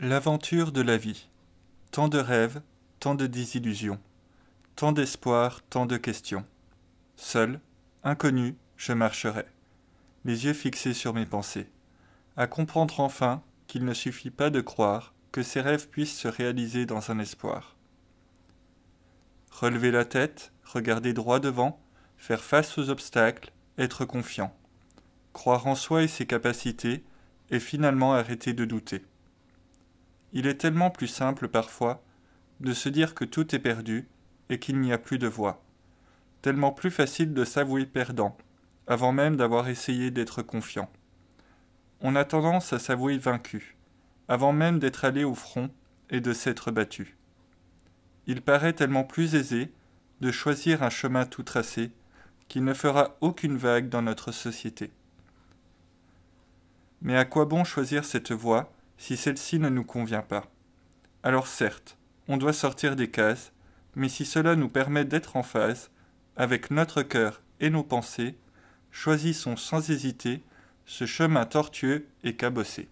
L'aventure de la vie. Tant de rêves, tant de désillusions. Tant d'espoirs, tant de questions. Seul, inconnu, je marcherai, les yeux fixés sur mes pensées. À comprendre enfin qu'il ne suffit pas de croire que ces rêves puissent se réaliser dans un espoir. Relever la tête, regarder droit devant, faire face aux obstacles, être confiant. Croire en soi et ses capacités, et finalement arrêter de douter. Il est tellement plus simple parfois de se dire que tout est perdu et qu'il n'y a plus de voie. Tellement plus facile de s'avouer perdant, avant même d'avoir essayé d'être confiant. On a tendance à s'avouer vaincu, avant même d'être allé au front et de s'être battu. Il paraît tellement plus aisé de choisir un chemin tout tracé qui ne fera aucune vague dans notre société. Mais à quoi bon choisir cette voie si celle-ci ne nous convient pas. Alors certes, on doit sortir des cases, mais si cela nous permet d'être en phase avec notre cœur et nos pensées, choisissons sans hésiter ce chemin tortueux et cabossé.